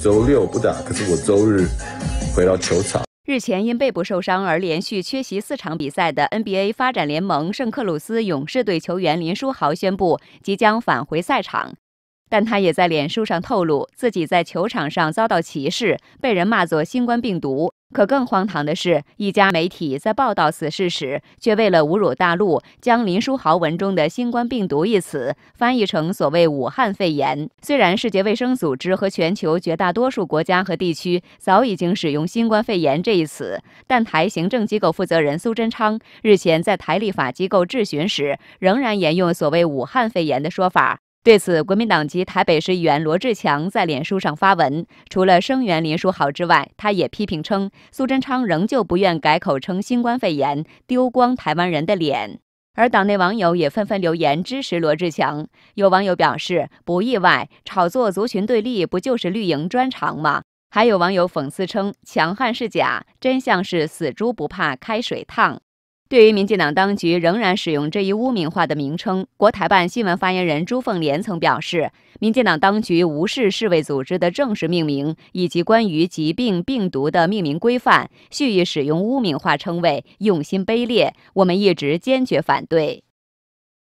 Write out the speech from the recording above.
周六不打，可是我周日回到球场。日前因背部受伤而连续缺席四场比赛的 NBA 发展联盟圣克鲁斯勇士队球员林书豪宣布即将返回赛场。但他也在脸书上透露，自己在球场上遭到歧视，被人骂作新冠病毒。可更荒唐的是，一家媒体在报道此事时，却为了侮辱大陆，将林书豪文中的“新冠病毒”一词翻译成所谓“武汉肺炎”。虽然世界卫生组织和全球绝大多数国家和地区早已经使用“新冠肺炎”这一词，但台行政机构负责人苏贞昌日前在台立法机构质询时，仍然沿用所谓“武汉肺炎”的说法。对此，国民党籍台北市议员罗志强在脸书上发文，除了声援林书豪之外，他也批评称苏贞昌仍旧不愿改口称新冠肺炎，丢光台湾人的脸。而党内网友也纷纷留言支持罗志强，有网友表示不意外，炒作族群对立不就是绿营专长吗？还有网友讽刺称强悍是假，真相是死猪不怕开水烫。对于民进党当局仍然使用这一污名化的名称，国台办新闻发言人朱凤莲曾表示，民进党当局无视世卫组织的正式命名以及关于疾病病毒的命名规范，蓄意使用污名化称谓，用心卑劣，我们一直坚决反对。